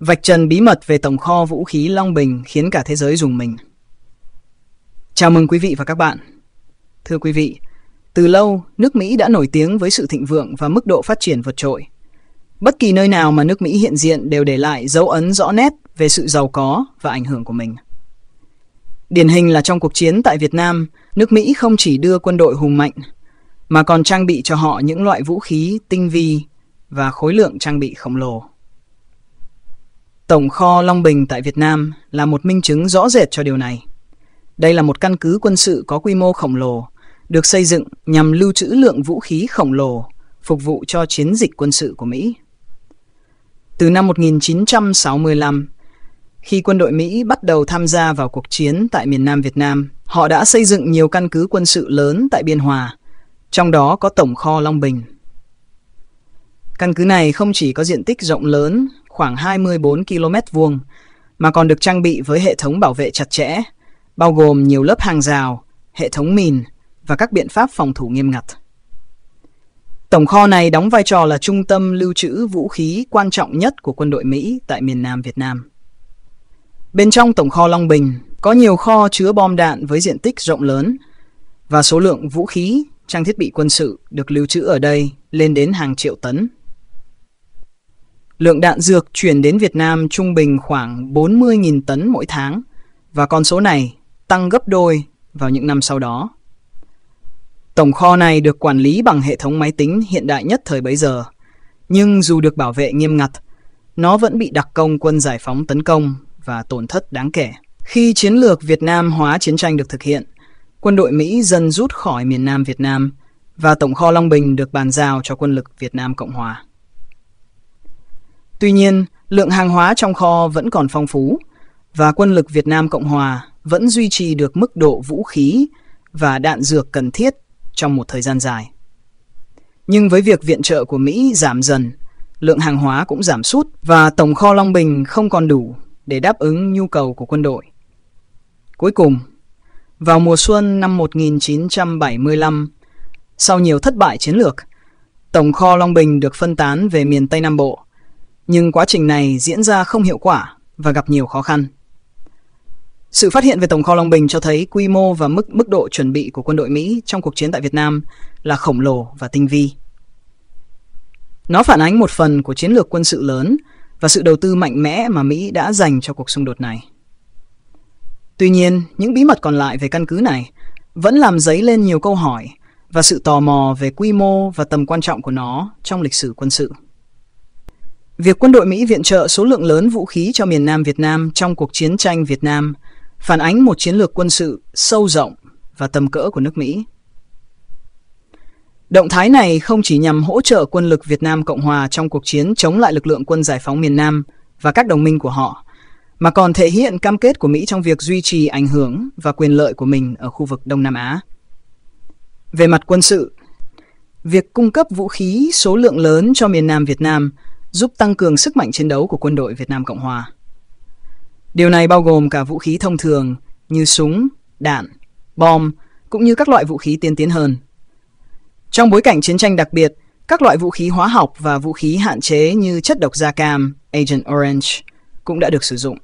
Vạch trần bí mật về tổng kho vũ khí Long Bình khiến cả thế giới dùng mình. Chào mừng quý vị và các bạn. Thưa quý vị, từ lâu, nước Mỹ đã nổi tiếng với sự thịnh vượng và mức độ phát triển vượt trội. Bất kỳ nơi nào mà nước Mỹ hiện diện đều để lại dấu ấn rõ nét về sự giàu có và ảnh hưởng của mình. Điển hình là trong cuộc chiến tại Việt Nam, nước Mỹ không chỉ đưa quân đội hùng mạnh, mà còn trang bị cho họ những loại vũ khí tinh vi và khối lượng trang bị khổng lồ. Tổng kho Long Bình tại Việt Nam là một minh chứng rõ rệt cho điều này. Đây là một căn cứ quân sự có quy mô khổng lồ, được xây dựng nhằm lưu trữ lượng vũ khí khổng lồ, phục vụ cho chiến dịch quân sự của Mỹ. Từ năm 1965, khi quân đội Mỹ bắt đầu tham gia vào cuộc chiến tại miền Nam Việt Nam, họ đã xây dựng nhiều căn cứ quân sự lớn tại Biên Hòa, trong đó có Tổng kho Long Bình. Căn cứ này không chỉ có diện tích rộng lớn khoảng 24 km vuông, mà còn được trang bị với hệ thống bảo vệ chặt chẽ, bao gồm nhiều lớp hàng rào, hệ thống mìn và các biện pháp phòng thủ nghiêm ngặt. Tổng kho này đóng vai trò là trung tâm lưu trữ vũ khí quan trọng nhất của quân đội Mỹ tại miền Nam Việt Nam. Bên trong tổng kho Long Bình có nhiều kho chứa bom đạn với diện tích rộng lớn và số lượng vũ khí, trang thiết bị quân sự được lưu trữ ở đây lên đến hàng triệu tấn. Lượng đạn dược chuyển đến Việt Nam trung bình khoảng 40.000 tấn mỗi tháng và con số này tăng gấp đôi vào những năm sau đó. Tổng kho này được quản lý bằng hệ thống máy tính hiện đại nhất thời bấy giờ, nhưng dù được bảo vệ nghiêm ngặt, nó vẫn bị đặc công quân giải phóng tấn công và tổn thất đáng kể. Khi chiến lược Việt Nam hóa chiến tranh được thực hiện, quân đội Mỹ dần rút khỏi miền Nam Việt Nam và Tổng kho Long Bình được bàn giao cho quân lực Việt Nam Cộng Hòa. Tuy nhiên, lượng hàng hóa trong kho vẫn còn phong phú và quân lực Việt Nam Cộng Hòa vẫn duy trì được mức độ vũ khí và đạn dược cần thiết trong một thời gian dài. Nhưng với việc viện trợ của Mỹ giảm dần, lượng hàng hóa cũng giảm sút và tổng kho Long Bình không còn đủ để đáp ứng nhu cầu của quân đội. Cuối cùng, vào mùa xuân năm 1975, sau nhiều thất bại chiến lược, tổng kho Long Bình được phân tán về miền Tây Nam Bộ nhưng quá trình này diễn ra không hiệu quả và gặp nhiều khó khăn. Sự phát hiện về Tổng kho Long Bình cho thấy quy mô và mức mức độ chuẩn bị của quân đội Mỹ trong cuộc chiến tại Việt Nam là khổng lồ và tinh vi. Nó phản ánh một phần của chiến lược quân sự lớn và sự đầu tư mạnh mẽ mà Mỹ đã dành cho cuộc xung đột này. Tuy nhiên, những bí mật còn lại về căn cứ này vẫn làm dấy lên nhiều câu hỏi và sự tò mò về quy mô và tầm quan trọng của nó trong lịch sử quân sự. Việc quân đội Mỹ viện trợ số lượng lớn vũ khí cho miền Nam Việt Nam trong cuộc chiến tranh Việt Nam phản ánh một chiến lược quân sự sâu rộng và tầm cỡ của nước Mỹ. Động thái này không chỉ nhằm hỗ trợ quân lực Việt Nam Cộng Hòa trong cuộc chiến chống lại lực lượng quân giải phóng miền Nam và các đồng minh của họ, mà còn thể hiện cam kết của Mỹ trong việc duy trì ảnh hưởng và quyền lợi của mình ở khu vực Đông Nam Á. Về mặt quân sự, việc cung cấp vũ khí số lượng lớn cho miền Nam Việt Nam – giúp tăng cường sức mạnh chiến đấu của quân đội Việt Nam Cộng Hòa. Điều này bao gồm cả vũ khí thông thường như súng, đạn, bom cũng như các loại vũ khí tiên tiến hơn. Trong bối cảnh chiến tranh đặc biệt, các loại vũ khí hóa học và vũ khí hạn chế như chất độc da cam, Agent Orange cũng đã được sử dụng.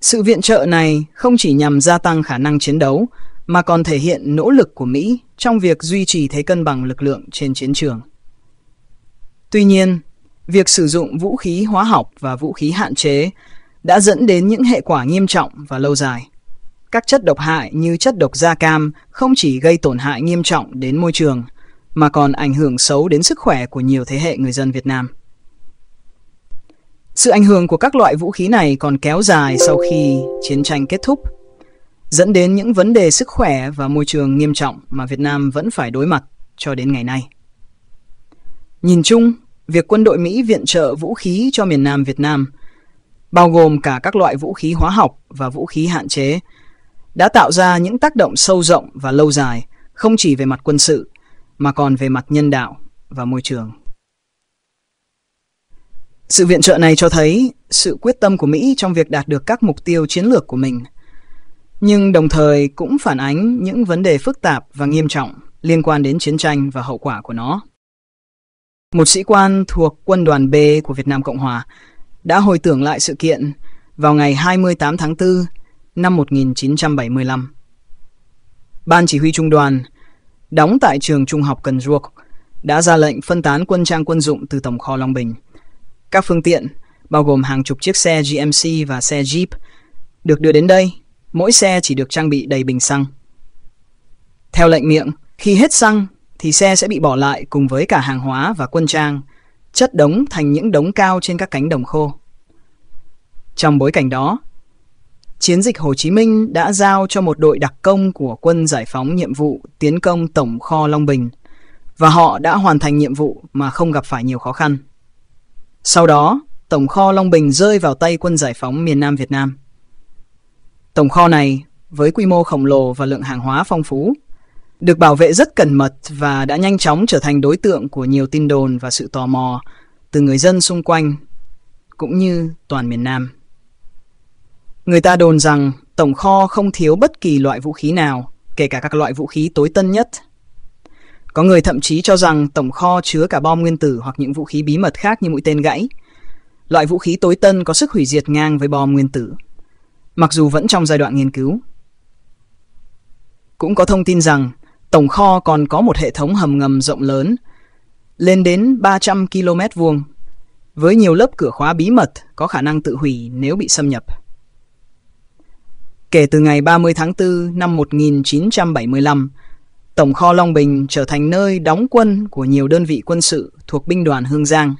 Sự viện trợ này không chỉ nhằm gia tăng khả năng chiến đấu mà còn thể hiện nỗ lực của Mỹ trong việc duy trì thế cân bằng lực lượng trên chiến trường. Tuy nhiên, việc sử dụng vũ khí hóa học và vũ khí hạn chế đã dẫn đến những hệ quả nghiêm trọng và lâu dài. Các chất độc hại như chất độc da cam không chỉ gây tổn hại nghiêm trọng đến môi trường mà còn ảnh hưởng xấu đến sức khỏe của nhiều thế hệ người dân Việt Nam. Sự ảnh hưởng của các loại vũ khí này còn kéo dài sau khi chiến tranh kết thúc, dẫn đến những vấn đề sức khỏe và môi trường nghiêm trọng mà Việt Nam vẫn phải đối mặt cho đến ngày nay. Nhìn chung, việc quân đội Mỹ viện trợ vũ khí cho miền Nam Việt Nam, bao gồm cả các loại vũ khí hóa học và vũ khí hạn chế, đã tạo ra những tác động sâu rộng và lâu dài, không chỉ về mặt quân sự, mà còn về mặt nhân đạo và môi trường. Sự viện trợ này cho thấy sự quyết tâm của Mỹ trong việc đạt được các mục tiêu chiến lược của mình, nhưng đồng thời cũng phản ánh những vấn đề phức tạp và nghiêm trọng liên quan đến chiến tranh và hậu quả của nó một sĩ quan thuộc quân đoàn B của Việt Nam Cộng Hòa, đã hồi tưởng lại sự kiện vào ngày 28 tháng 4 năm 1975. Ban chỉ huy trung đoàn đóng tại trường trung học Cần Duộc đã ra lệnh phân tán quân trang quân dụng từ tổng kho Long Bình. Các phương tiện, bao gồm hàng chục chiếc xe GMC và xe Jeep, được đưa đến đây, mỗi xe chỉ được trang bị đầy bình xăng. Theo lệnh miệng, khi hết xăng thì xe sẽ bị bỏ lại cùng với cả hàng hóa và quân trang, chất đống thành những đống cao trên các cánh đồng khô. Trong bối cảnh đó, chiến dịch Hồ Chí Minh đã giao cho một đội đặc công của quân giải phóng nhiệm vụ tiến công tổng kho Long Bình và họ đã hoàn thành nhiệm vụ mà không gặp phải nhiều khó khăn. Sau đó, tổng kho Long Bình rơi vào tay quân giải phóng miền Nam Việt Nam. Tổng kho này, với quy mô khổng lồ và lượng hàng hóa phong phú, được bảo vệ rất cẩn mật và đã nhanh chóng trở thành đối tượng của nhiều tin đồn và sự tò mò từ người dân xung quanh cũng như toàn miền Nam. Người ta đồn rằng tổng kho không thiếu bất kỳ loại vũ khí nào, kể cả các loại vũ khí tối tân nhất. Có người thậm chí cho rằng tổng kho chứa cả bom nguyên tử hoặc những vũ khí bí mật khác như mũi tên gãy. Loại vũ khí tối tân có sức hủy diệt ngang với bom nguyên tử, mặc dù vẫn trong giai đoạn nghiên cứu. Cũng có thông tin rằng Tổng kho còn có một hệ thống hầm ngầm rộng lớn, lên đến 300 km vuông, với nhiều lớp cửa khóa bí mật có khả năng tự hủy nếu bị xâm nhập. Kể từ ngày 30 tháng 4 năm 1975, Tổng kho Long Bình trở thành nơi đóng quân của nhiều đơn vị quân sự thuộc binh đoàn Hương Giang,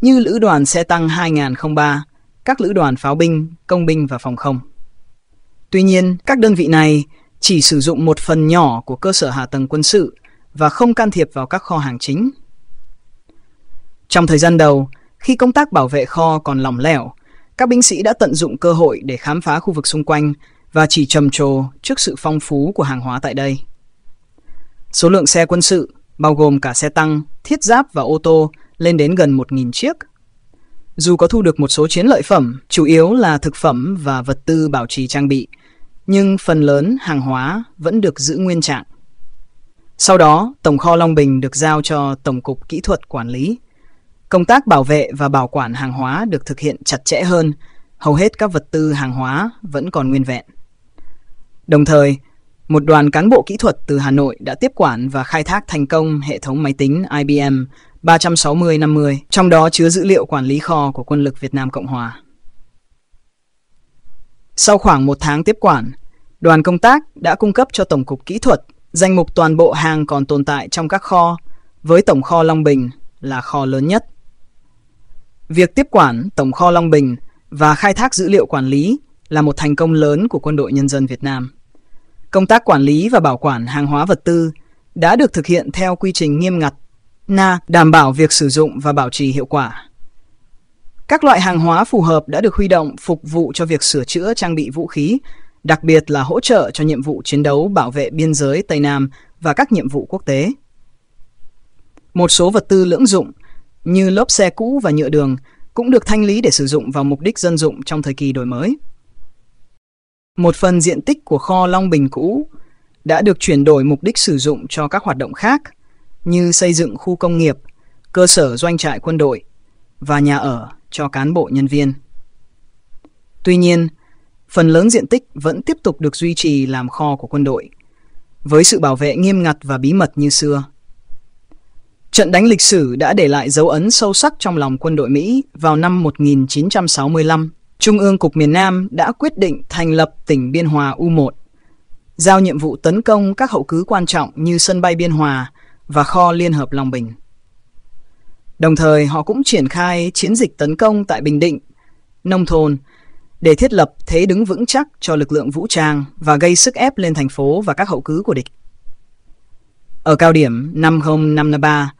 như Lữ đoàn xe tăng 2003, các lữ đoàn pháo binh, công binh và phòng không. Tuy nhiên, các đơn vị này chỉ sử dụng một phần nhỏ của cơ sở hạ tầng quân sự và không can thiệp vào các kho hàng chính. Trong thời gian đầu, khi công tác bảo vệ kho còn lỏng lẻo, các binh sĩ đã tận dụng cơ hội để khám phá khu vực xung quanh và chỉ trầm trồ trước sự phong phú của hàng hóa tại đây. Số lượng xe quân sự, bao gồm cả xe tăng, thiết giáp và ô tô, lên đến gần 1.000 chiếc. Dù có thu được một số chiến lợi phẩm, chủ yếu là thực phẩm và vật tư bảo trì trang bị – nhưng phần lớn hàng hóa vẫn được giữ nguyên trạng. Sau đó, Tổng kho Long Bình được giao cho Tổng cục Kỹ thuật Quản lý. Công tác bảo vệ và bảo quản hàng hóa được thực hiện chặt chẽ hơn, hầu hết các vật tư hàng hóa vẫn còn nguyên vẹn. Đồng thời, một đoàn cán bộ kỹ thuật từ Hà Nội đã tiếp quản và khai thác thành công hệ thống máy tính IBM 36050, trong đó chứa dữ liệu quản lý kho của quân lực Việt Nam Cộng Hòa. Sau khoảng một tháng tiếp quản, đoàn công tác đã cung cấp cho Tổng cục Kỹ thuật danh mục toàn bộ hàng còn tồn tại trong các kho, với Tổng kho Long Bình là kho lớn nhất. Việc tiếp quản Tổng kho Long Bình và khai thác dữ liệu quản lý là một thành công lớn của quân đội nhân dân Việt Nam. Công tác quản lý và bảo quản hàng hóa vật tư đã được thực hiện theo quy trình nghiêm ngặt, na đảm bảo việc sử dụng và bảo trì hiệu quả. Các loại hàng hóa phù hợp đã được huy động phục vụ cho việc sửa chữa trang bị vũ khí, đặc biệt là hỗ trợ cho nhiệm vụ chiến đấu bảo vệ biên giới Tây Nam và các nhiệm vụ quốc tế. Một số vật tư lưỡng dụng như lốp xe cũ và nhựa đường cũng được thanh lý để sử dụng vào mục đích dân dụng trong thời kỳ đổi mới. Một phần diện tích của kho Long Bình cũ đã được chuyển đổi mục đích sử dụng cho các hoạt động khác như xây dựng khu công nghiệp, cơ sở doanh trại quân đội và nhà ở cho cán bộ nhân viên. Tuy nhiên, phần lớn diện tích vẫn tiếp tục được duy trì làm kho của quân đội, với sự bảo vệ nghiêm ngặt và bí mật như xưa. Trận đánh lịch sử đã để lại dấu ấn sâu sắc trong lòng quân đội Mỹ vào năm 1965. Trung ương Cục miền Nam đã quyết định thành lập tỉnh Biên Hòa U1, giao nhiệm vụ tấn công các hậu cứ quan trọng như sân bay Biên Hòa và kho Liên hợp Long Bình. Đồng thời họ cũng triển khai chiến dịch tấn công tại Bình Định, nông thôn để thiết lập thế đứng vững chắc cho lực lượng vũ trang và gây sức ép lên thành phố và các hậu cứ của địch. Ở cao điểm 5053,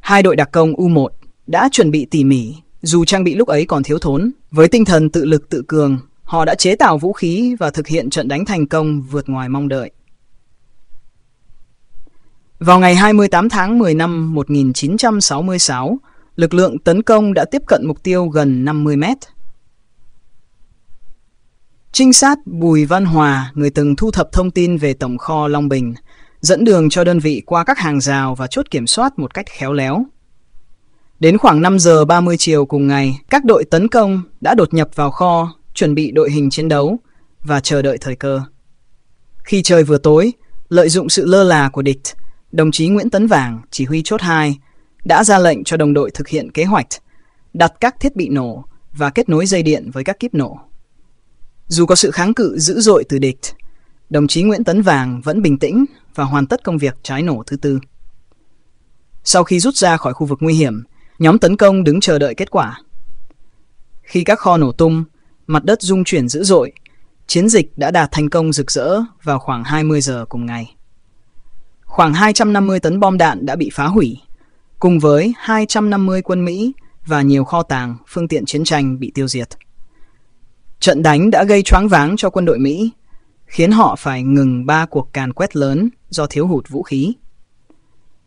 hai đội đặc công U1 đã chuẩn bị tỉ mỉ, dù trang bị lúc ấy còn thiếu thốn. Với tinh thần tự lực tự cường, họ đã chế tạo vũ khí và thực hiện trận đánh thành công vượt ngoài mong đợi. Vào ngày 28 tháng 10 năm 1966, lực lượng tấn công đã tiếp cận mục tiêu gần 50 mét. Trinh sát Bùi Văn Hòa, người từng thu thập thông tin về Tổng kho Long Bình, dẫn đường cho đơn vị qua các hàng rào và chốt kiểm soát một cách khéo léo. Đến khoảng 5 giờ 30 chiều cùng ngày, các đội tấn công đã đột nhập vào kho, chuẩn bị đội hình chiến đấu và chờ đợi thời cơ. Khi trời vừa tối, lợi dụng sự lơ là của địch, đồng chí Nguyễn Tấn Vàng, chỉ huy chốt 2, đã ra lệnh cho đồng đội thực hiện kế hoạch đặt các thiết bị nổ và kết nối dây điện với các kíp nổ. Dù có sự kháng cự dữ dội từ địch, đồng chí Nguyễn Tấn Vàng vẫn bình tĩnh và hoàn tất công việc trái nổ thứ tư. Sau khi rút ra khỏi khu vực nguy hiểm, nhóm tấn công đứng chờ đợi kết quả. Khi các kho nổ tung, mặt đất rung chuyển dữ dội, chiến dịch đã đạt thành công rực rỡ vào khoảng 20 giờ cùng ngày khoảng 250 tấn bom đạn đã bị phá hủy, cùng với 250 quân Mỹ và nhiều kho tàng, phương tiện chiến tranh bị tiêu diệt. Trận đánh đã gây choáng váng cho quân đội Mỹ, khiến họ phải ngừng ba cuộc càn quét lớn do thiếu hụt vũ khí.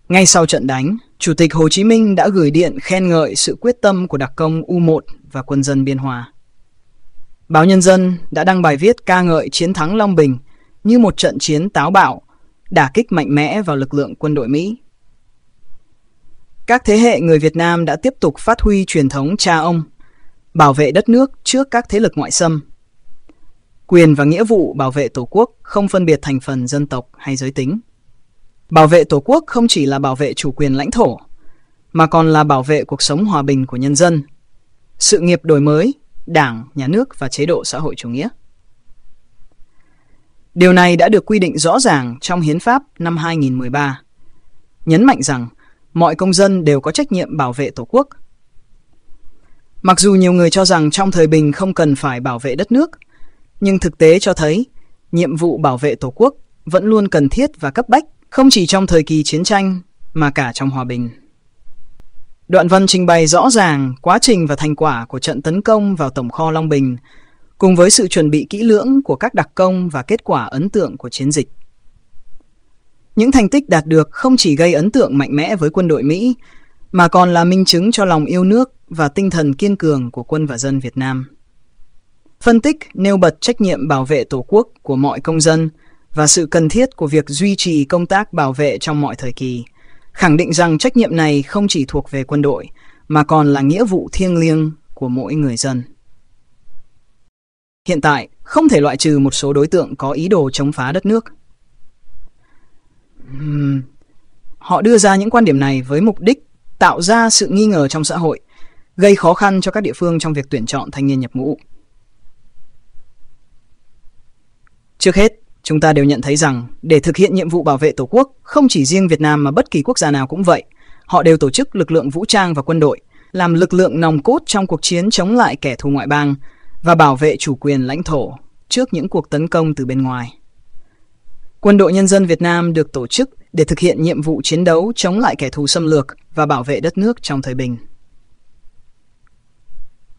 Ngay sau trận đánh, Chủ tịch Hồ Chí Minh đã gửi điện khen ngợi sự quyết tâm của đặc công U1 và quân dân Biên Hòa. Báo Nhân dân đã đăng bài viết ca ngợi chiến thắng Long Bình như một trận chiến táo bạo đả kích mạnh mẽ vào lực lượng quân đội Mỹ. Các thế hệ người Việt Nam đã tiếp tục phát huy truyền thống cha ông, bảo vệ đất nước trước các thế lực ngoại xâm. Quyền và nghĩa vụ bảo vệ Tổ quốc không phân biệt thành phần dân tộc hay giới tính. Bảo vệ Tổ quốc không chỉ là bảo vệ chủ quyền lãnh thổ, mà còn là bảo vệ cuộc sống hòa bình của nhân dân, sự nghiệp đổi mới, đảng, nhà nước và chế độ xã hội chủ nghĩa. Điều này đã được quy định rõ ràng trong Hiến pháp năm 2013, nhấn mạnh rằng mọi công dân đều có trách nhiệm bảo vệ Tổ quốc. Mặc dù nhiều người cho rằng trong thời bình không cần phải bảo vệ đất nước, nhưng thực tế cho thấy nhiệm vụ bảo vệ Tổ quốc vẫn luôn cần thiết và cấp bách, không chỉ trong thời kỳ chiến tranh mà cả trong hòa bình. Đoạn văn trình bày rõ ràng quá trình và thành quả của trận tấn công vào Tổng kho Long Bình cùng với sự chuẩn bị kỹ lưỡng của các đặc công và kết quả ấn tượng của chiến dịch. Những thành tích đạt được không chỉ gây ấn tượng mạnh mẽ với quân đội Mỹ, mà còn là minh chứng cho lòng yêu nước và tinh thần kiên cường của quân và dân Việt Nam. Phân tích nêu bật trách nhiệm bảo vệ Tổ quốc của mọi công dân và sự cần thiết của việc duy trì công tác bảo vệ trong mọi thời kỳ, khẳng định rằng trách nhiệm này không chỉ thuộc về quân đội mà còn là nghĩa vụ thiêng liêng của mỗi người dân. Hiện tại, không thể loại trừ một số đối tượng có ý đồ chống phá đất nước. Uhm. Họ đưa ra những quan điểm này với mục đích tạo ra sự nghi ngờ trong xã hội, gây khó khăn cho các địa phương trong việc tuyển chọn thanh niên nhập ngũ. Trước hết, chúng ta đều nhận thấy rằng để thực hiện nhiệm vụ bảo vệ Tổ quốc, không chỉ riêng Việt Nam mà bất kỳ quốc gia nào cũng vậy, họ đều tổ chức lực lượng vũ trang và quân đội, làm lực lượng nòng cốt trong cuộc chiến chống lại kẻ thù ngoại bang, và bảo vệ chủ quyền lãnh thổ trước những cuộc tấn công từ bên ngoài. Quân đội Nhân dân Việt Nam được tổ chức để thực hiện nhiệm vụ chiến đấu chống lại kẻ thù xâm lược và bảo vệ đất nước trong thời bình.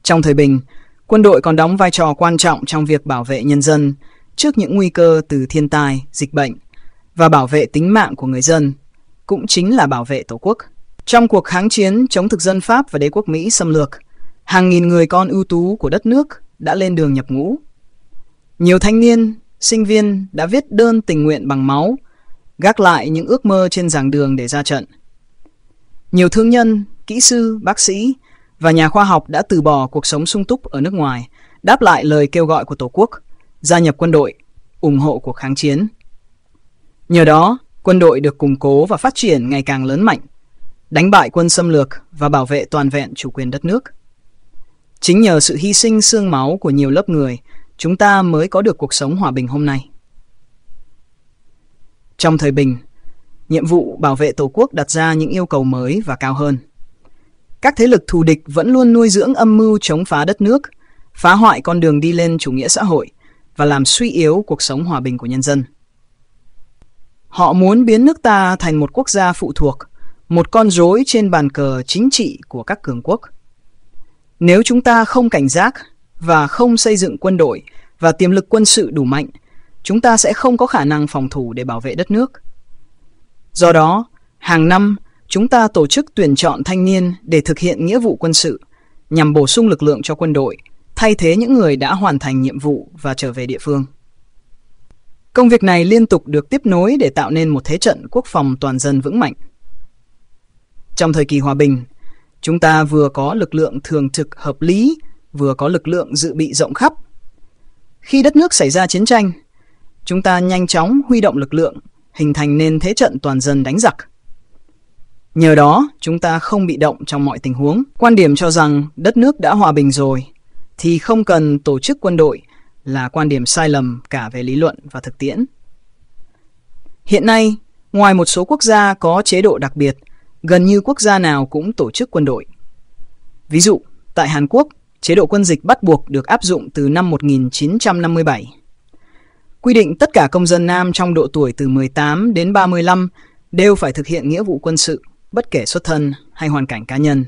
Trong thời bình, quân đội còn đóng vai trò quan trọng trong việc bảo vệ nhân dân trước những nguy cơ từ thiên tai, dịch bệnh và bảo vệ tính mạng của người dân, cũng chính là bảo vệ Tổ quốc. Trong cuộc kháng chiến chống thực dân Pháp và đế quốc Mỹ xâm lược, hàng nghìn người con ưu tú của đất nước đã lên đường nhập ngũ. Nhiều thanh niên, sinh viên đã viết đơn tình nguyện bằng máu, gác lại những ước mơ trên giảng đường để ra trận. Nhiều thương nhân, kỹ sư, bác sĩ và nhà khoa học đã từ bỏ cuộc sống sung túc ở nước ngoài, đáp lại lời kêu gọi của Tổ quốc, gia nhập quân đội, ủng hộ cuộc kháng chiến. Nhờ đó, quân đội được củng cố và phát triển ngày càng lớn mạnh, đánh bại quân xâm lược và bảo vệ toàn vẹn chủ quyền đất nước. Chính nhờ sự hy sinh xương máu của nhiều lớp người, chúng ta mới có được cuộc sống hòa bình hôm nay. Trong thời bình, nhiệm vụ bảo vệ Tổ quốc đặt ra những yêu cầu mới và cao hơn. Các thế lực thù địch vẫn luôn nuôi dưỡng âm mưu chống phá đất nước, phá hoại con đường đi lên chủ nghĩa xã hội và làm suy yếu cuộc sống hòa bình của nhân dân. Họ muốn biến nước ta thành một quốc gia phụ thuộc, một con rối trên bàn cờ chính trị của các cường quốc. Nếu chúng ta không cảnh giác và không xây dựng quân đội và tiềm lực quân sự đủ mạnh, chúng ta sẽ không có khả năng phòng thủ để bảo vệ đất nước. Do đó, hàng năm chúng ta tổ chức tuyển chọn thanh niên để thực hiện nghĩa vụ quân sự nhằm bổ sung lực lượng cho quân đội, thay thế những người đã hoàn thành nhiệm vụ và trở về địa phương. Công việc này liên tục được tiếp nối để tạo nên một thế trận quốc phòng toàn dân vững mạnh. Trong thời kỳ hòa bình, Chúng ta vừa có lực lượng thường trực hợp lý, vừa có lực lượng dự bị rộng khắp. Khi đất nước xảy ra chiến tranh, chúng ta nhanh chóng huy động lực lượng, hình thành nên thế trận toàn dân đánh giặc. Nhờ đó, chúng ta không bị động trong mọi tình huống. Quan điểm cho rằng đất nước đã hòa bình rồi thì không cần tổ chức quân đội là quan điểm sai lầm cả về lý luận và thực tiễn. Hiện nay, ngoài một số quốc gia có chế độ đặc biệt gần như quốc gia nào cũng tổ chức quân đội. Ví dụ, tại Hàn Quốc, chế độ quân dịch bắt buộc được áp dụng từ năm 1957. Quy định tất cả công dân nam trong độ tuổi từ 18 đến 35 đều phải thực hiện nghĩa vụ quân sự, bất kể xuất thân hay hoàn cảnh cá nhân.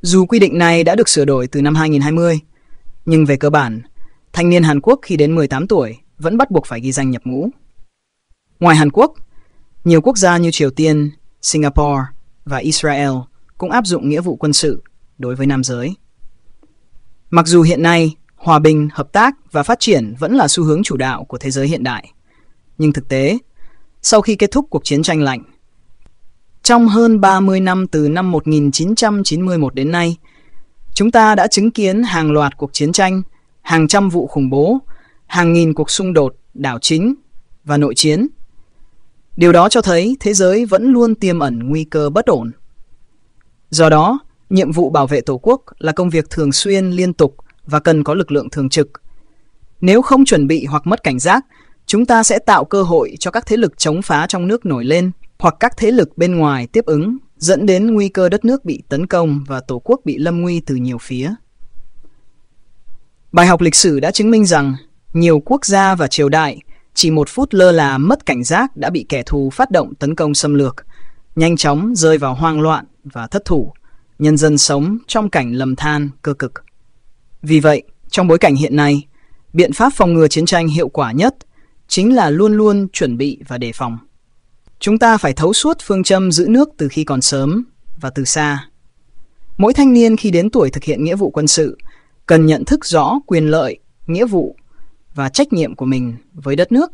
Dù quy định này đã được sửa đổi từ năm 2020, nhưng về cơ bản, thanh niên Hàn Quốc khi đến 18 tuổi vẫn bắt buộc phải ghi danh nhập ngũ. Ngoài Hàn Quốc, nhiều quốc gia như Triều Tiên, Singapore và Israel cũng áp dụng nghĩa vụ quân sự đối với nam giới. Mặc dù hiện nay hòa bình, hợp tác và phát triển vẫn là xu hướng chủ đạo của thế giới hiện đại, nhưng thực tế, sau khi kết thúc cuộc chiến tranh lạnh, trong hơn 30 năm từ năm 1991 đến nay, chúng ta đã chứng kiến hàng loạt cuộc chiến tranh, hàng trăm vụ khủng bố, hàng nghìn cuộc xung đột, đảo chính và nội chiến – Điều đó cho thấy thế giới vẫn luôn tiềm ẩn nguy cơ bất ổn. Do đó, nhiệm vụ bảo vệ Tổ quốc là công việc thường xuyên liên tục và cần có lực lượng thường trực. Nếu không chuẩn bị hoặc mất cảnh giác, chúng ta sẽ tạo cơ hội cho các thế lực chống phá trong nước nổi lên hoặc các thế lực bên ngoài tiếp ứng, dẫn đến nguy cơ đất nước bị tấn công và Tổ quốc bị lâm nguy từ nhiều phía. Bài học lịch sử đã chứng minh rằng nhiều quốc gia và triều đại chỉ một phút lơ là mất cảnh giác đã bị kẻ thù phát động tấn công xâm lược, nhanh chóng rơi vào hoang loạn và thất thủ. Nhân dân sống trong cảnh lầm than, cơ cực. Vì vậy, trong bối cảnh hiện nay, biện pháp phòng ngừa chiến tranh hiệu quả nhất chính là luôn luôn chuẩn bị và đề phòng. Chúng ta phải thấu suốt phương châm giữ nước từ khi còn sớm và từ xa. Mỗi thanh niên khi đến tuổi thực hiện nghĩa vụ quân sự cần nhận thức rõ quyền lợi, nghĩa vụ và trách nhiệm của mình với đất nước.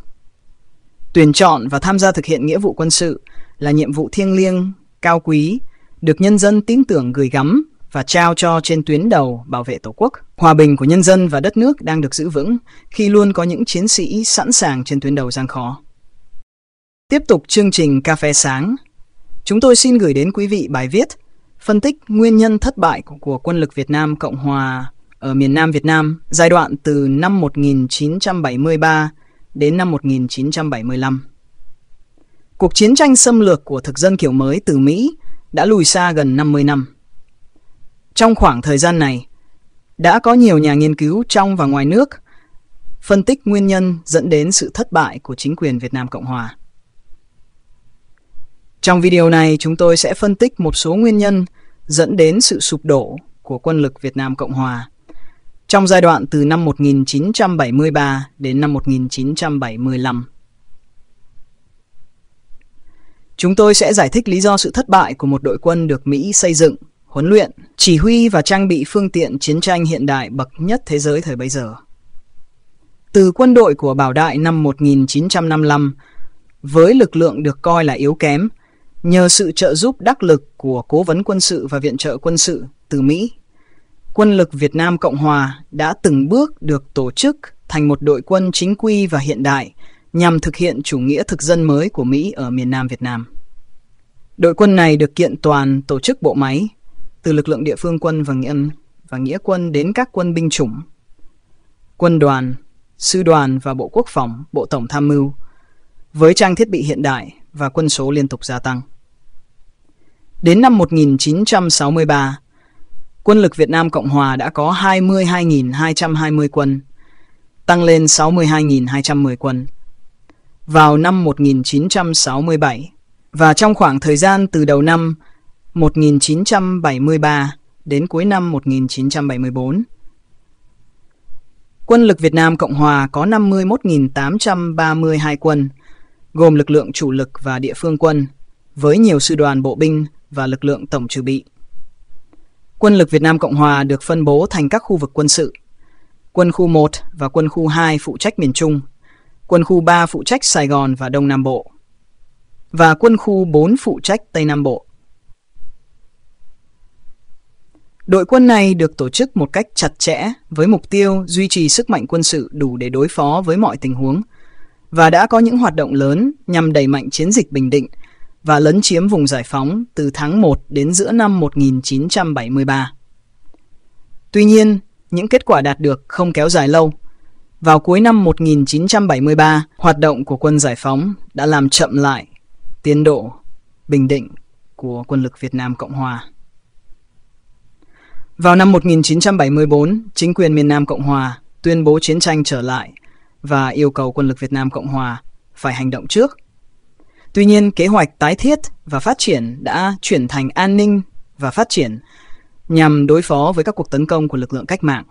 Tuyển chọn và tham gia thực hiện nghĩa vụ quân sự là nhiệm vụ thiêng liêng, cao quý, được nhân dân tin tưởng gửi gắm và trao cho trên tuyến đầu bảo vệ Tổ quốc. Hòa bình của nhân dân và đất nước đang được giữ vững khi luôn có những chiến sĩ sẵn sàng trên tuyến đầu gian khó. Tiếp tục chương trình Cà phê sáng, chúng tôi xin gửi đến quý vị bài viết Phân tích nguyên nhân thất bại của quân lực Việt Nam Cộng Hòa ở miền Nam Việt Nam giai đoạn từ năm 1973 đến năm 1975. Cuộc chiến tranh xâm lược của thực dân kiểu mới từ Mỹ đã lùi xa gần 50 năm. Trong khoảng thời gian này, đã có nhiều nhà nghiên cứu trong và ngoài nước phân tích nguyên nhân dẫn đến sự thất bại của chính quyền Việt Nam Cộng Hòa. Trong video này, chúng tôi sẽ phân tích một số nguyên nhân dẫn đến sự sụp đổ của quân lực Việt Nam Cộng Hòa trong giai đoạn từ năm 1973 đến năm 1975. Chúng tôi sẽ giải thích lý do sự thất bại của một đội quân được Mỹ xây dựng, huấn luyện, chỉ huy và trang bị phương tiện chiến tranh hiện đại bậc nhất thế giới thời bấy giờ. Từ quân đội của Bảo Đại năm 1955, với lực lượng được coi là yếu kém, nhờ sự trợ giúp đắc lực của cố vấn quân sự và viện trợ quân sự từ Mỹ quân lực Việt Nam Cộng Hòa đã từng bước được tổ chức thành một đội quân chính quy và hiện đại nhằm thực hiện chủ nghĩa thực dân mới của Mỹ ở miền Nam Việt Nam. Đội quân này được kiện toàn tổ chức bộ máy từ lực lượng địa phương quân và nghĩa, và nghĩa quân đến các quân binh chủng, quân đoàn, sư đoàn và bộ quốc phòng, bộ tổng tham mưu với trang thiết bị hiện đại và quân số liên tục gia tăng. Đến năm 1963, quân lực Việt Nam Cộng Hòa đã có 22.220 quân, tăng lên 62.210 quân. Vào năm 1967 và trong khoảng thời gian từ đầu năm 1973 đến cuối năm 1974, quân lực Việt Nam Cộng Hòa có 51.832 quân, gồm lực lượng chủ lực và địa phương quân, với nhiều sư đoàn bộ binh và lực lượng tổng trừ bị. Quân lực Việt Nam Cộng Hòa được phân bố thành các khu vực quân sự. Quân khu 1 và quân khu 2 phụ trách miền Trung, quân khu 3 phụ trách Sài Gòn và Đông Nam Bộ, và quân khu 4 phụ trách Tây Nam Bộ. Đội quân này được tổ chức một cách chặt chẽ với mục tiêu duy trì sức mạnh quân sự đủ để đối phó với mọi tình huống và đã có những hoạt động lớn nhằm đẩy mạnh chiến dịch Bình Định và lấn chiếm vùng giải phóng từ tháng 1 đến giữa năm 1973. Tuy nhiên, những kết quả đạt được không kéo dài lâu. Vào cuối năm 1973, hoạt động của quân giải phóng đã làm chậm lại tiến độ bình định của quân lực Việt Nam Cộng Hòa. Vào năm 1974, chính quyền miền Nam Cộng Hòa tuyên bố chiến tranh trở lại và yêu cầu quân lực Việt Nam Cộng Hòa phải hành động trước Tuy nhiên, kế hoạch tái thiết và phát triển đã chuyển thành an ninh và phát triển nhằm đối phó với các cuộc tấn công của lực lượng cách mạng.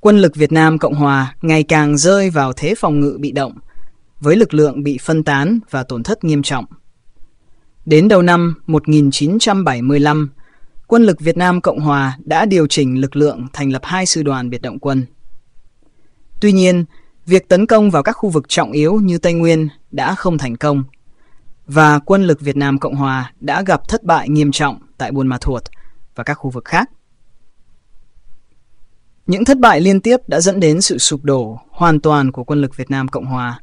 Quân lực Việt Nam Cộng Hòa ngày càng rơi vào thế phòng ngự bị động, với lực lượng bị phân tán và tổn thất nghiêm trọng. Đến đầu năm 1975, quân lực Việt Nam Cộng Hòa đã điều chỉnh lực lượng thành lập hai sư đoàn biệt động quân. Tuy nhiên, việc tấn công vào các khu vực trọng yếu như Tây Nguyên đã không thành công và quân lực Việt Nam Cộng Hòa đã gặp thất bại nghiêm trọng tại Buôn Ma Thuột và các khu vực khác. Những thất bại liên tiếp đã dẫn đến sự sụp đổ hoàn toàn của quân lực Việt Nam Cộng Hòa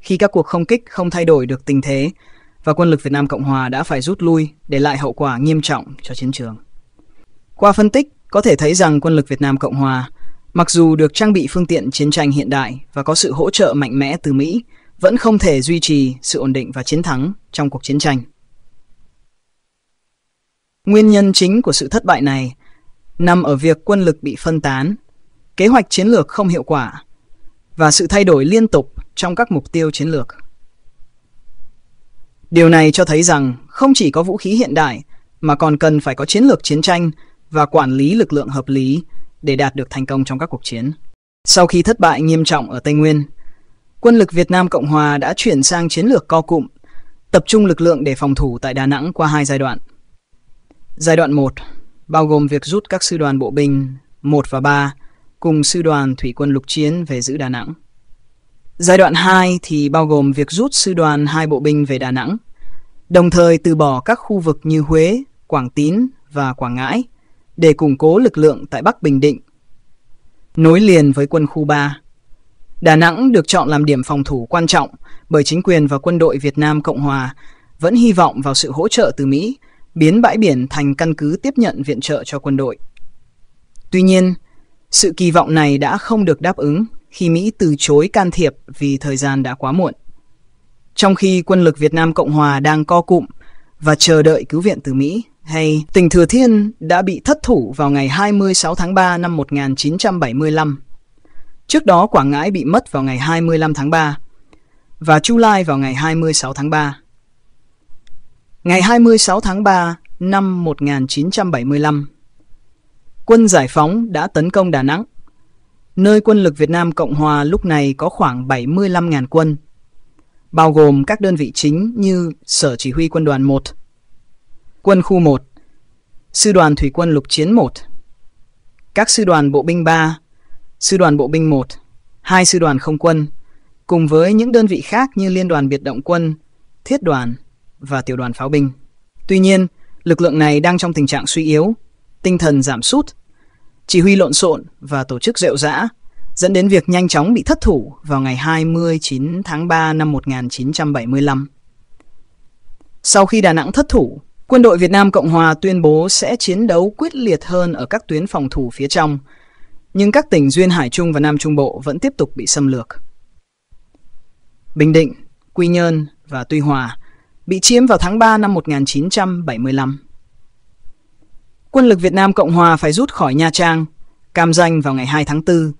khi các cuộc không kích không thay đổi được tình thế và quân lực Việt Nam Cộng Hòa đã phải rút lui để lại hậu quả nghiêm trọng cho chiến trường. Qua phân tích, có thể thấy rằng quân lực Việt Nam Cộng Hòa, mặc dù được trang bị phương tiện chiến tranh hiện đại và có sự hỗ trợ mạnh mẽ từ Mỹ, vẫn không thể duy trì sự ổn định và chiến thắng trong cuộc chiến tranh. Nguyên nhân chính của sự thất bại này nằm ở việc quân lực bị phân tán, kế hoạch chiến lược không hiệu quả và sự thay đổi liên tục trong các mục tiêu chiến lược. Điều này cho thấy rằng không chỉ có vũ khí hiện đại mà còn cần phải có chiến lược chiến tranh và quản lý lực lượng hợp lý để đạt được thành công trong các cuộc chiến. Sau khi thất bại nghiêm trọng ở Tây Nguyên, quân lực Việt Nam Cộng Hòa đã chuyển sang chiến lược co cụm, tập trung lực lượng để phòng thủ tại Đà Nẵng qua hai giai đoạn. Giai đoạn 1 bao gồm việc rút các sư đoàn bộ binh 1 và 3 cùng sư đoàn thủy quân lục chiến về giữ Đà Nẵng. Giai đoạn 2 thì bao gồm việc rút sư đoàn hai bộ binh về Đà Nẵng, đồng thời từ bỏ các khu vực như Huế, Quảng Tín và Quảng Ngãi để củng cố lực lượng tại Bắc Bình Định. Nối liền với quân khu 3 Đà Nẵng được chọn làm điểm phòng thủ quan trọng bởi chính quyền và quân đội Việt Nam Cộng Hòa vẫn hy vọng vào sự hỗ trợ từ Mỹ, biến bãi biển thành căn cứ tiếp nhận viện trợ cho quân đội. Tuy nhiên, sự kỳ vọng này đã không được đáp ứng khi Mỹ từ chối can thiệp vì thời gian đã quá muộn. Trong khi quân lực Việt Nam Cộng Hòa đang co cụm và chờ đợi cứu viện từ Mỹ, hay tỉnh Thừa Thiên đã bị thất thủ vào ngày 26 tháng 3 năm 1975 Trước đó Quảng Ngãi bị mất vào ngày 25 tháng 3 và Chu Lai vào ngày 26 tháng 3. Ngày 26 tháng 3 năm 1975, quân giải phóng đã tấn công Đà Nẵng, nơi quân lực Việt Nam Cộng Hòa lúc này có khoảng 75.000 quân, bao gồm các đơn vị chính như Sở Chỉ huy Quân đoàn 1, Quân khu 1, Sư đoàn Thủy quân Lục chiến 1, các sư đoàn Bộ binh 3 Sư đoàn Bộ binh 1, hai sư đoàn không quân, cùng với những đơn vị khác như Liên đoàn Biệt động quân, Thiết đoàn và Tiểu đoàn Pháo binh. Tuy nhiên, lực lượng này đang trong tình trạng suy yếu, tinh thần giảm sút, chỉ huy lộn xộn và tổ chức rệu rã, dẫn đến việc nhanh chóng bị thất thủ vào ngày 29 tháng 3 năm 1975. Sau khi Đà Nẵng thất thủ, quân đội Việt Nam Cộng Hòa tuyên bố sẽ chiến đấu quyết liệt hơn ở các tuyến phòng thủ phía trong – nhưng các tỉnh Duyên Hải Trung và Nam Trung Bộ vẫn tiếp tục bị xâm lược. Bình Định, Quy Nhơn và Tuy Hòa bị chiếm vào tháng 3 năm 1975. Quân lực Việt Nam Cộng Hòa phải rút khỏi Nha Trang, Cam Ranh vào ngày 2 tháng 4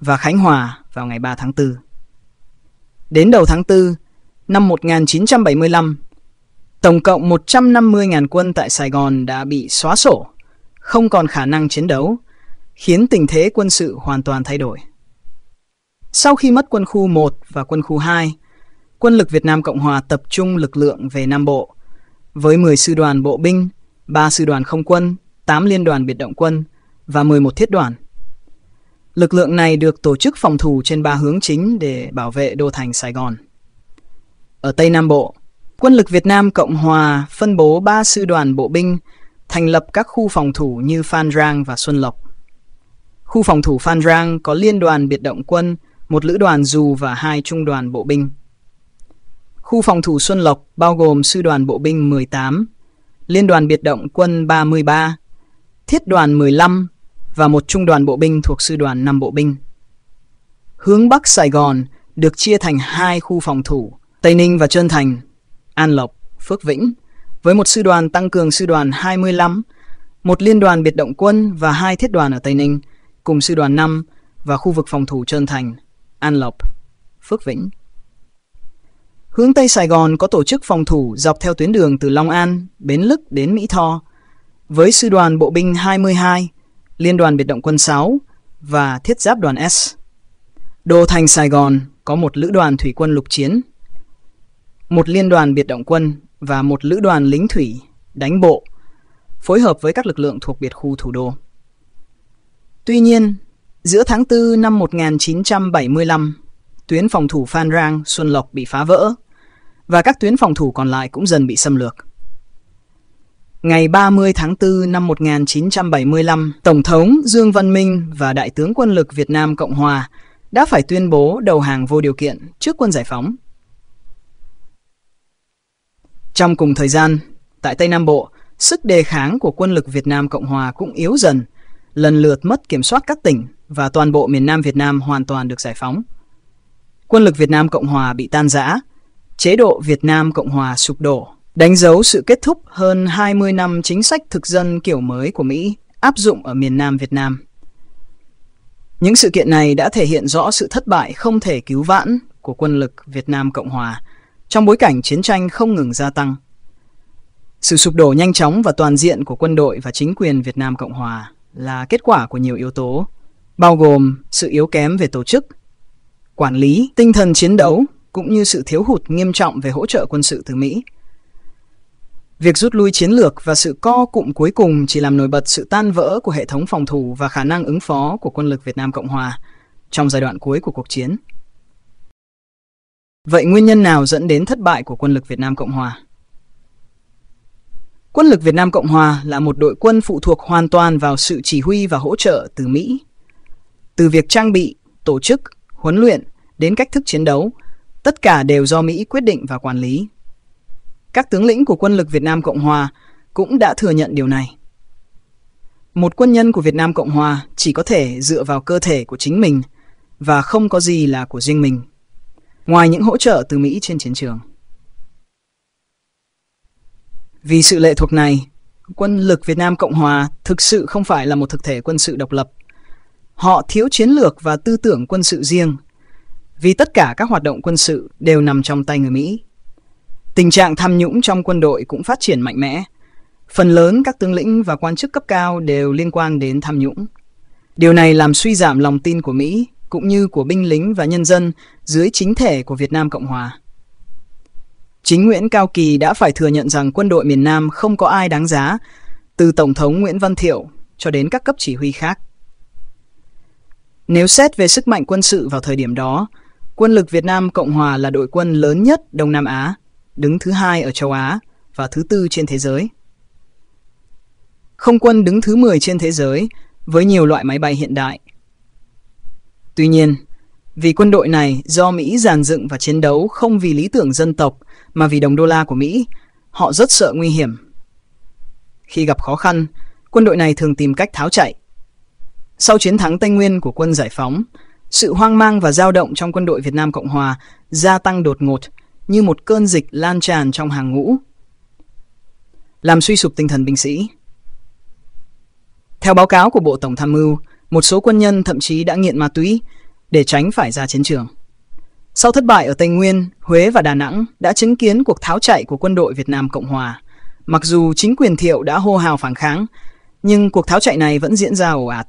và Khánh Hòa vào ngày 3 tháng 4. Đến đầu tháng 4 năm 1975, tổng cộng 150.000 quân tại Sài Gòn đã bị xóa sổ, không còn khả năng chiến đấu khiến tình thế quân sự hoàn toàn thay đổi. Sau khi mất quân khu 1 và quân khu 2, quân lực Việt Nam Cộng Hòa tập trung lực lượng về Nam Bộ, với 10 sư đoàn bộ binh, 3 sư đoàn không quân, 8 liên đoàn biệt động quân và 11 thiết đoàn. Lực lượng này được tổ chức phòng thủ trên ba hướng chính để bảo vệ đô thành Sài Gòn. Ở Tây Nam Bộ, quân lực Việt Nam Cộng Hòa phân bố 3 sư đoàn bộ binh thành lập các khu phòng thủ như Phan Rang và Xuân Lộc. Khu phòng thủ Phan Rang có liên đoàn biệt động quân, một lữ đoàn dù và hai trung đoàn bộ binh. Khu phòng thủ Xuân Lộc bao gồm sư đoàn bộ binh 18, liên đoàn biệt động quân 33, thiết đoàn 15 và một trung đoàn bộ binh thuộc sư đoàn 5 bộ binh. Hướng Bắc Sài Gòn được chia thành hai khu phòng thủ, Tây Ninh và Trơn Thành, An Lộc, Phước Vĩnh, với một sư đoàn tăng cường sư đoàn 25, một liên đoàn biệt động quân và hai thiết đoàn ở Tây Ninh – cùng sư đoàn 5 và khu vực phòng thủ Trân Thành, An Lộc, Phước Vĩnh. Hướng Tây Sài Gòn có tổ chức phòng thủ dọc theo tuyến đường từ Long An, Bến Lức đến Mỹ Tho, với sư đoàn bộ binh 22, liên đoàn biệt động quân 6 và thiết giáp đoàn S. Đô thành Sài Gòn có một lữ đoàn thủy quân lục chiến, một liên đoàn biệt động quân và một lữ đoàn lính thủy, đánh bộ, phối hợp với các lực lượng thuộc biệt khu thủ đô. Tuy nhiên, giữa tháng 4 năm 1975, tuyến phòng thủ Phan Rang, Xuân Lộc bị phá vỡ và các tuyến phòng thủ còn lại cũng dần bị xâm lược. Ngày 30 tháng 4 năm 1975, Tổng thống Dương Văn Minh và Đại tướng quân lực Việt Nam Cộng Hòa đã phải tuyên bố đầu hàng vô điều kiện trước quân giải phóng. Trong cùng thời gian, tại Tây Nam Bộ, sức đề kháng của quân lực Việt Nam Cộng Hòa cũng yếu dần – lần lượt mất kiểm soát các tỉnh và toàn bộ miền Nam Việt Nam hoàn toàn được giải phóng. Quân lực Việt Nam Cộng Hòa bị tan rã, chế độ Việt Nam Cộng Hòa sụp đổ, đánh dấu sự kết thúc hơn 20 năm chính sách thực dân kiểu mới của Mỹ áp dụng ở miền Nam Việt Nam. Những sự kiện này đã thể hiện rõ sự thất bại không thể cứu vãn của quân lực Việt Nam Cộng Hòa trong bối cảnh chiến tranh không ngừng gia tăng. Sự sụp đổ nhanh chóng và toàn diện của quân đội và chính quyền Việt Nam Cộng Hòa là kết quả của nhiều yếu tố, bao gồm sự yếu kém về tổ chức, quản lý, tinh thần chiến đấu cũng như sự thiếu hụt nghiêm trọng về hỗ trợ quân sự từ Mỹ. Việc rút lui chiến lược và sự co cụm cuối cùng chỉ làm nổi bật sự tan vỡ của hệ thống phòng thủ và khả năng ứng phó của quân lực Việt Nam Cộng Hòa trong giai đoạn cuối của cuộc chiến. Vậy nguyên nhân nào dẫn đến thất bại của quân lực Việt Nam Cộng Hòa? Quân lực Việt Nam Cộng Hòa là một đội quân phụ thuộc hoàn toàn vào sự chỉ huy và hỗ trợ từ Mỹ. Từ việc trang bị, tổ chức, huấn luyện đến cách thức chiến đấu, tất cả đều do Mỹ quyết định và quản lý. Các tướng lĩnh của quân lực Việt Nam Cộng Hòa cũng đã thừa nhận điều này. Một quân nhân của Việt Nam Cộng Hòa chỉ có thể dựa vào cơ thể của chính mình và không có gì là của riêng mình, ngoài những hỗ trợ từ Mỹ trên chiến trường. Vì sự lệ thuộc này, quân lực Việt Nam Cộng Hòa thực sự không phải là một thực thể quân sự độc lập. Họ thiếu chiến lược và tư tưởng quân sự riêng, vì tất cả các hoạt động quân sự đều nằm trong tay người Mỹ. Tình trạng tham nhũng trong quân đội cũng phát triển mạnh mẽ. Phần lớn các tướng lĩnh và quan chức cấp cao đều liên quan đến tham nhũng. Điều này làm suy giảm lòng tin của Mỹ cũng như của binh lính và nhân dân dưới chính thể của Việt Nam Cộng Hòa. Chính Nguyễn Cao Kỳ đã phải thừa nhận rằng quân đội miền Nam không có ai đáng giá, từ Tổng thống Nguyễn Văn Thiệu cho đến các cấp chỉ huy khác. Nếu xét về sức mạnh quân sự vào thời điểm đó, quân lực Việt Nam Cộng Hòa là đội quân lớn nhất Đông Nam Á, đứng thứ hai ở châu Á và thứ tư trên thế giới. Không quân đứng thứ 10 trên thế giới với nhiều loại máy bay hiện đại. Tuy nhiên, vì quân đội này do Mỹ giàn dựng và chiến đấu không vì lý tưởng dân tộc mà vì đồng đô la của Mỹ, họ rất sợ nguy hiểm. Khi gặp khó khăn, quân đội này thường tìm cách tháo chạy. Sau chiến thắng Tây Nguyên của quân giải phóng, sự hoang mang và dao động trong quân đội Việt Nam Cộng Hòa gia tăng đột ngột như một cơn dịch lan tràn trong hàng ngũ, làm suy sụp tinh thần binh sĩ. Theo báo cáo của Bộ Tổng Tham mưu, một số quân nhân thậm chí đã nghiện ma túy để tránh phải ra chiến trường. Sau thất bại ở Tây Nguyên, Huế và Đà Nẵng đã chứng kiến cuộc tháo chạy của quân đội Việt Nam Cộng Hòa. Mặc dù chính quyền thiệu đã hô hào phản kháng, nhưng cuộc tháo chạy này vẫn diễn ra ồ ạt.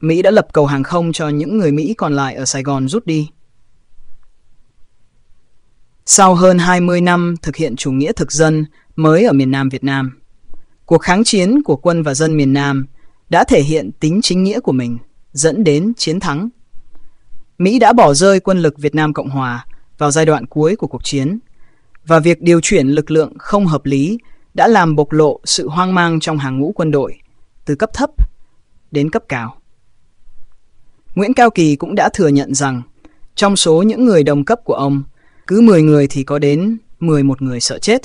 Mỹ đã lập cầu hàng không cho những người Mỹ còn lại ở Sài Gòn rút đi. Sau hơn 20 năm thực hiện chủ nghĩa thực dân mới ở miền Nam Việt Nam, cuộc kháng chiến của quân và dân miền Nam đã thể hiện tính chính nghĩa của mình, dẫn đến chiến thắng Mỹ đã bỏ rơi quân lực Việt Nam Cộng Hòa vào giai đoạn cuối của cuộc chiến, và việc điều chuyển lực lượng không hợp lý đã làm bộc lộ sự hoang mang trong hàng ngũ quân đội, từ cấp thấp đến cấp cao. Nguyễn Cao Kỳ cũng đã thừa nhận rằng, trong số những người đồng cấp của ông, cứ 10 người thì có đến 11 người sợ chết.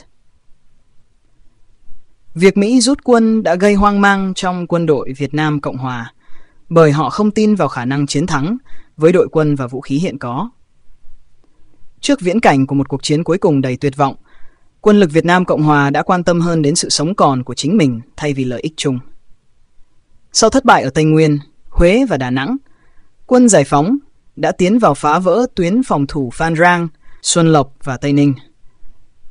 Việc Mỹ rút quân đã gây hoang mang trong quân đội Việt Nam Cộng Hòa, bởi họ không tin vào khả năng chiến thắng với đội quân và vũ khí hiện có. Trước viễn cảnh của một cuộc chiến cuối cùng đầy tuyệt vọng, quân lực Việt Nam Cộng Hòa đã quan tâm hơn đến sự sống còn của chính mình thay vì lợi ích chung. Sau thất bại ở Tây Nguyên, Huế và Đà Nẵng, quân giải phóng đã tiến vào phá vỡ tuyến phòng thủ Phan Rang, Xuân Lộc và Tây Ninh.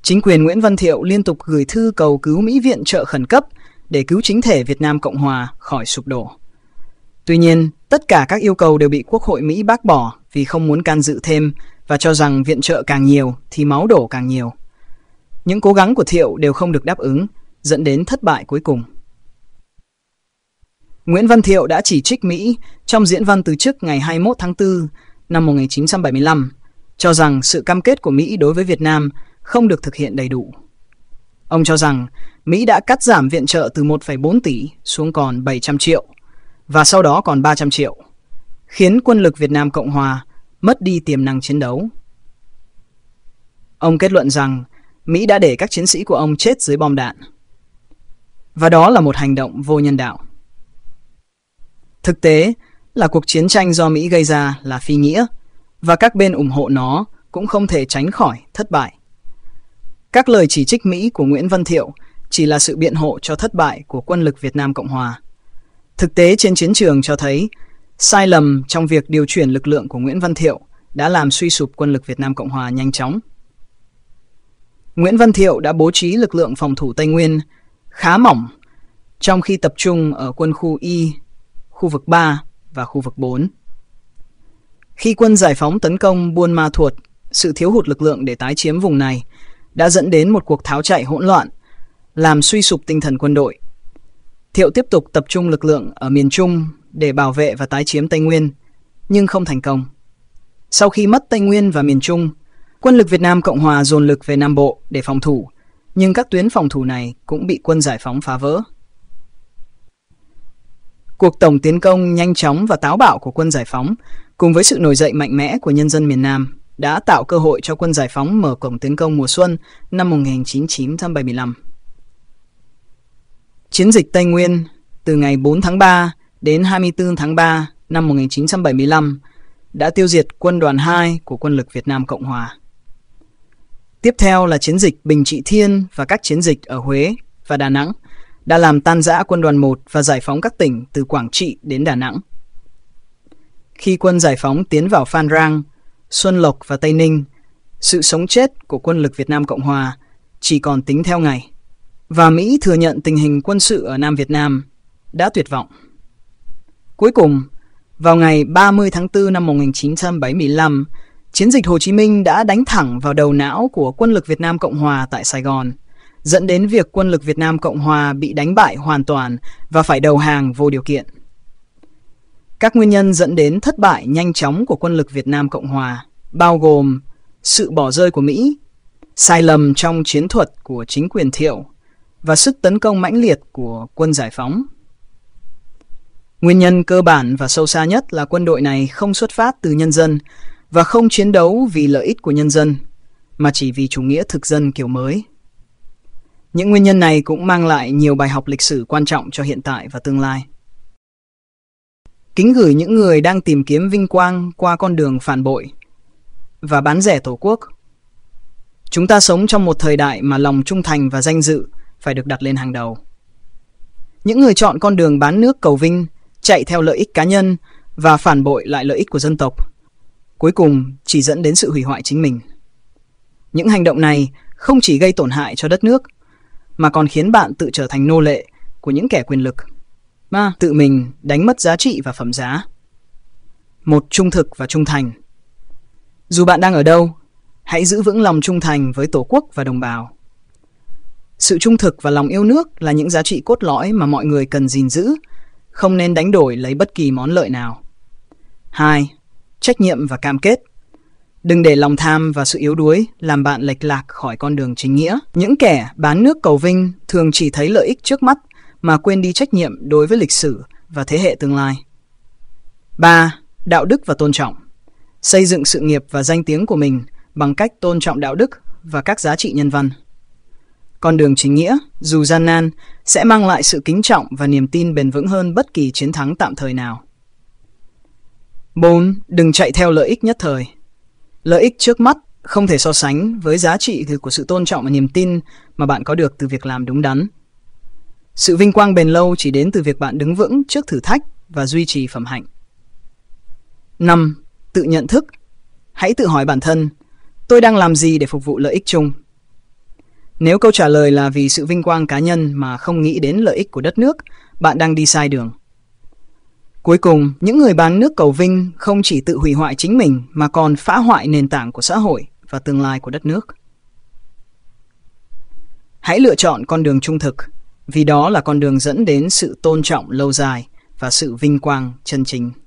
Chính quyền Nguyễn Văn Thiệu liên tục gửi thư cầu cứu Mỹ viện trợ khẩn cấp để cứu chính thể Việt Nam Cộng Hòa khỏi sụp đổ. Tuy nhiên, tất cả các yêu cầu đều bị Quốc hội Mỹ bác bỏ vì không muốn can dự thêm và cho rằng viện trợ càng nhiều thì máu đổ càng nhiều. Những cố gắng của Thiệu đều không được đáp ứng, dẫn đến thất bại cuối cùng. Nguyễn Văn Thiệu đã chỉ trích Mỹ trong diễn văn từ chức ngày 21 tháng 4 năm 1975, cho rằng sự cam kết của Mỹ đối với Việt Nam không được thực hiện đầy đủ. Ông cho rằng Mỹ đã cắt giảm viện trợ từ 1,4 tỷ xuống còn 700 triệu và sau đó còn 300 triệu, khiến quân lực Việt Nam Cộng Hòa mất đi tiềm năng chiến đấu. Ông kết luận rằng Mỹ đã để các chiến sĩ của ông chết dưới bom đạn. Và đó là một hành động vô nhân đạo. Thực tế là cuộc chiến tranh do Mỹ gây ra là phi nghĩa và các bên ủng hộ nó cũng không thể tránh khỏi thất bại. Các lời chỉ trích Mỹ của Nguyễn Văn Thiệu chỉ là sự biện hộ cho thất bại của quân lực Việt Nam Cộng Hòa. Thực tế trên chiến trường cho thấy sai lầm trong việc điều chuyển lực lượng của Nguyễn Văn Thiệu đã làm suy sụp quân lực Việt Nam Cộng Hòa nhanh chóng. Nguyễn Văn Thiệu đã bố trí lực lượng phòng thủ Tây Nguyên khá mỏng trong khi tập trung ở quân khu Y, khu vực 3 và khu vực 4. Khi quân giải phóng tấn công Buôn Ma Thuột, sự thiếu hụt lực lượng để tái chiếm vùng này đã dẫn đến một cuộc tháo chạy hỗn loạn, làm suy sụp tinh thần quân đội Thiệu tiếp tục tập trung lực lượng ở miền Trung để bảo vệ và tái chiếm Tây Nguyên, nhưng không thành công. Sau khi mất Tây Nguyên và miền Trung, quân lực Việt Nam Cộng Hòa dồn lực về Nam Bộ để phòng thủ, nhưng các tuyến phòng thủ này cũng bị quân giải phóng phá vỡ. Cuộc tổng tiến công nhanh chóng và táo bạo của quân giải phóng cùng với sự nổi dậy mạnh mẽ của nhân dân miền Nam đã tạo cơ hội cho quân giải phóng mở cổng tiến công mùa xuân năm 1975. Chiến dịch Tây Nguyên từ ngày 4 tháng 3 đến 24 tháng 3 năm 1975 đã tiêu diệt quân đoàn 2 của quân lực Việt Nam Cộng Hòa. Tiếp theo là chiến dịch Bình Trị Thiên và các chiến dịch ở Huế và Đà Nẵng đã làm tan rã quân đoàn 1 và giải phóng các tỉnh từ Quảng Trị đến Đà Nẵng. Khi quân giải phóng tiến vào Phan Rang, Xuân Lộc và Tây Ninh, sự sống chết của quân lực Việt Nam Cộng Hòa chỉ còn tính theo ngày và Mỹ thừa nhận tình hình quân sự ở Nam Việt Nam đã tuyệt vọng. Cuối cùng, vào ngày 30 tháng 4 năm 1975, chiến dịch Hồ Chí Minh đã đánh thẳng vào đầu não của quân lực Việt Nam Cộng Hòa tại Sài Gòn, dẫn đến việc quân lực Việt Nam Cộng Hòa bị đánh bại hoàn toàn và phải đầu hàng vô điều kiện. Các nguyên nhân dẫn đến thất bại nhanh chóng của quân lực Việt Nam Cộng Hòa bao gồm sự bỏ rơi của Mỹ, sai lầm trong chiến thuật của chính quyền Thiệu và sức tấn công mãnh liệt của quân giải phóng. Nguyên nhân cơ bản và sâu xa nhất là quân đội này không xuất phát từ nhân dân và không chiến đấu vì lợi ích của nhân dân, mà chỉ vì chủ nghĩa thực dân kiểu mới. Những nguyên nhân này cũng mang lại nhiều bài học lịch sử quan trọng cho hiện tại và tương lai. Kính gửi những người đang tìm kiếm vinh quang qua con đường phản bội và bán rẻ Tổ quốc. Chúng ta sống trong một thời đại mà lòng trung thành và danh dự – phải được đặt lên hàng đầu. Những người chọn con đường bán nước cầu vinh, chạy theo lợi ích cá nhân và phản bội lại lợi ích của dân tộc, cuối cùng chỉ dẫn đến sự hủy hoại chính mình. Những hành động này không chỉ gây tổn hại cho đất nước, mà còn khiến bạn tự trở thành nô lệ của những kẻ quyền lực, mà tự mình đánh mất giá trị và phẩm giá. Một trung thực và trung thành. Dù bạn đang ở đâu, hãy giữ vững lòng trung thành với Tổ quốc và đồng bào. Sự trung thực và lòng yêu nước là những giá trị cốt lõi mà mọi người cần gìn giữ, không nên đánh đổi lấy bất kỳ món lợi nào. 2. Trách nhiệm và cam kết Đừng để lòng tham và sự yếu đuối làm bạn lệch lạc khỏi con đường chính nghĩa. Những kẻ bán nước cầu vinh thường chỉ thấy lợi ích trước mắt mà quên đi trách nhiệm đối với lịch sử và thế hệ tương lai. 3. Đạo đức và tôn trọng Xây dựng sự nghiệp và danh tiếng của mình bằng cách tôn trọng đạo đức và các giá trị nhân văn. Con đường chính nghĩa, dù gian nan, sẽ mang lại sự kính trọng và niềm tin bền vững hơn bất kỳ chiến thắng tạm thời nào. 4. Đừng chạy theo lợi ích nhất thời. Lợi ích trước mắt không thể so sánh với giá trị của sự tôn trọng và niềm tin mà bạn có được từ việc làm đúng đắn. Sự vinh quang bền lâu chỉ đến từ việc bạn đứng vững trước thử thách và duy trì phẩm hạnh. 5. Tự nhận thức. Hãy tự hỏi bản thân, tôi đang làm gì để phục vụ lợi ích chung? Nếu câu trả lời là vì sự vinh quang cá nhân mà không nghĩ đến lợi ích của đất nước, bạn đang đi sai đường. Cuối cùng, những người bán nước cầu vinh không chỉ tự hủy hoại chính mình mà còn phá hoại nền tảng của xã hội và tương lai của đất nước. Hãy lựa chọn con đường trung thực, vì đó là con đường dẫn đến sự tôn trọng lâu dài và sự vinh quang chân chính.